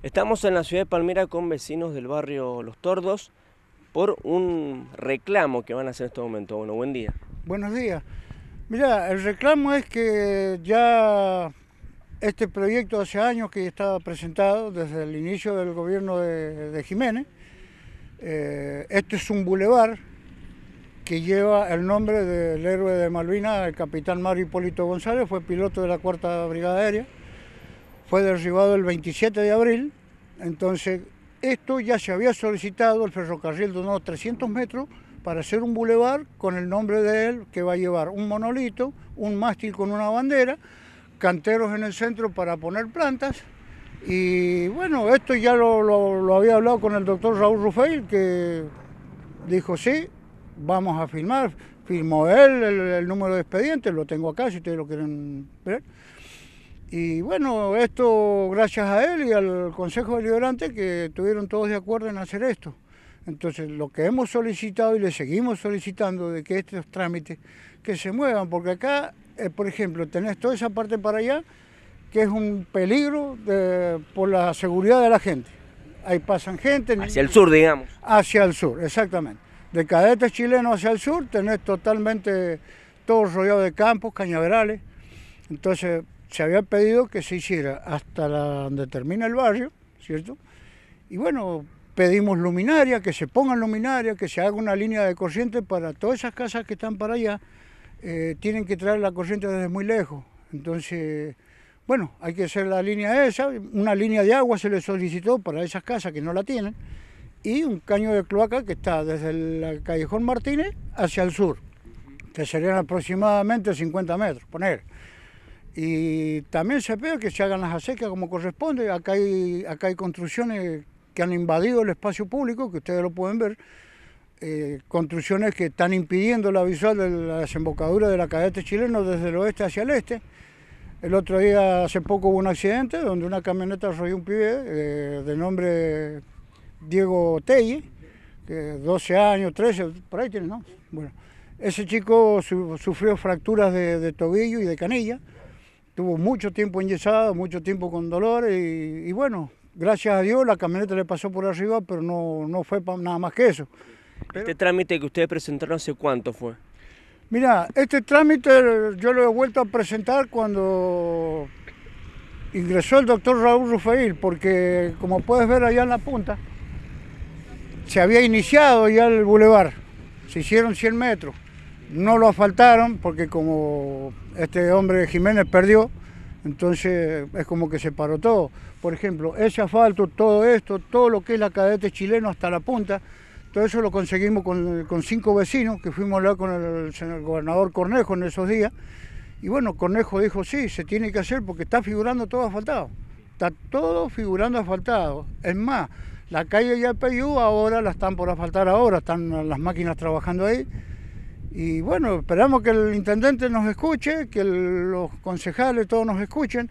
Estamos en la ciudad de Palmira con vecinos del barrio Los Tordos por un reclamo que van a hacer en este momento. Bueno, buen día. Buenos días. Mira, el reclamo es que ya este proyecto hace años que estaba presentado desde el inicio del gobierno de, Jiménez. Eh, este es un bulevar que lleva el nombre del héroe de Malvinas, el capitán Mario Hipólito González, fue piloto de la Cuarta Brigada Aérea fue derribado el 27 de abril, entonces esto ya se había solicitado, el ferrocarril de unos 300 metros, para hacer un bulevar con el nombre de él, que va a llevar un monolito, un mástil con una bandera, canteros en el centro para poner plantas. Y bueno, esto ya lo, había hablado con el doctor Raúl Rufail... que dijo, sí, vamos a firmar. Firmó él el, el número de expediente, lo tengo acá si ustedes lo quieren ver. Y bueno, esto gracias a él y al Consejo Deliberante que estuvieron todos de acuerdo en hacer esto. Entonces, lo que hemos solicitado y le seguimos solicitando de que estos trámites que se muevan, porque acá, eh, por ejemplo, tenés toda esa parte para allá, que es un peligro por la seguridad de la gente. Ahí pasan gente. Hacia el sur, digamos. Hacia el sur, exactamente. De cadetes chilenos hacia el sur, tenés totalmente todo rodeado de campos, cañaverales. Entonces, se había pedido que se hiciera hasta la, donde termina el barrio, ¿cierto? Y bueno, pedimos luminaria, que se pongan luminaria... que se haga una línea de corriente para todas esas casas que están para allá, eh, tienen que traer la corriente desde muy lejos. Entonces, bueno, hay que hacer la línea esa, una línea de agua se le solicitó para esas casas que no la tienen, y un caño de cloaca que está desde el Callejón Martínez hacia el sur, que serían aproximadamente 50 metros, poner. Y también se pide que se hagan las acequias como corresponde. Acá hay, construcciones que han invadido el espacio público, que ustedes lo pueden ver, eh, construcciones que están impidiendo la visual de la desembocadura de la cadete chileno desde el oeste hacia el este. El otro día, hace poco, hubo un accidente donde una camioneta arrolló un pibe eh, de nombre Diego Telle, que 12 años, 13, por ahí tiene, ¿no? Bueno, ese chico sufrió fracturas de tobillo y de canilla. Tuvo mucho tiempo enyesado, mucho tiempo con dolor y, bueno, gracias a Dios la camioneta le pasó por arriba, pero no, no fue nada más que eso. ¿Este trámite que ustedes presentaron hace cuánto fue? Mira, este trámite yo lo he vuelto a presentar cuando ingresó el doctor Raúl Rufeil, porque como puedes ver allá en la punta, se había iniciado ya el bulevar, se hicieron 100 metros. No lo asfaltaron porque como este hombre Jiménez perdió, entonces es como que se paró todo. Por ejemplo, ese asfalto, todo esto, todo lo que es la cadete chileno hasta la punta, todo eso lo conseguimos con, cinco vecinos que fuimos a hablar con el, gobernador Cornejo en esos días. Y bueno, Cornejo dijo, sí, se tiene que hacer porque está figurando todo asfaltado. Está todo figurando asfaltado. Es más, la calle Yapayú ahora la están por asfaltar ahora, están las máquinas trabajando ahí. Y bueno, esperamos que el intendente nos escuche, que los concejales, todos nos escuchen.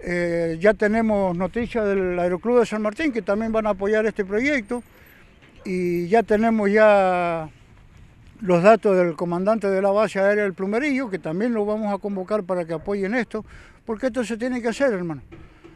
Eh, ya tenemos noticias del Aeroclub de San Martín que también van a apoyar este proyecto y ya tenemos ya los datos del comandante de la base aérea del Plumerillo que también lo vamos a convocar para que apoyen esto, porque esto se tiene que hacer, hermano.